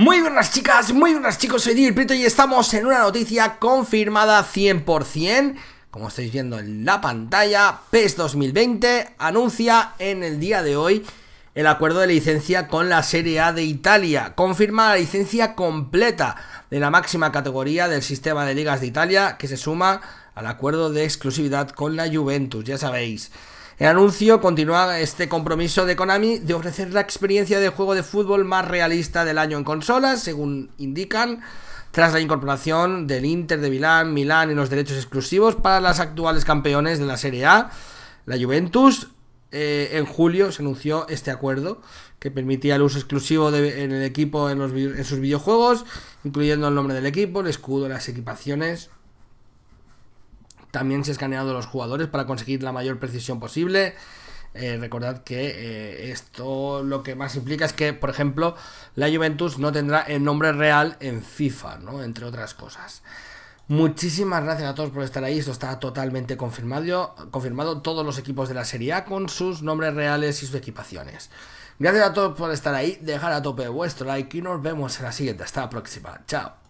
Muy buenas chicas, muy buenas chicos, soy Diego y estamos en una noticia confirmada 100%. Como estáis viendo en la pantalla, PES 2020 anuncia en el día de hoy el acuerdo de licencia con la Serie A de Italia. Confirma la licencia completa de la máxima categoría del sistema de ligas de Italia que se suma al acuerdo de exclusividad con la Juventus, ya sabéis. El anuncio continúa este compromiso de Konami de ofrecer la experiencia de juego de fútbol más realista del año en consolas, según indican, tras la incorporación del Inter de Milán, Milán y los derechos exclusivos para las actuales campeones de la Serie A, la Juventus. Eh, en julio se anunció este acuerdo que permitía el uso exclusivo en el equipo en, los, en sus videojuegos, incluyendo el nombre del equipo, el escudo, las equipaciones también se escanean escaneado los jugadores para conseguir la mayor precisión posible. Eh, recordad que eh, esto lo que más implica es que, por ejemplo, la Juventus no tendrá el nombre real en FIFA, ¿no? Entre otras cosas. Muchísimas gracias a todos por estar ahí. Esto está totalmente confirmado. Confirmado todos los equipos de la Serie A con sus nombres reales y sus equipaciones. Gracias a todos por estar ahí. Dejar a tope vuestro like y nos vemos en la siguiente. Hasta la próxima. Chao.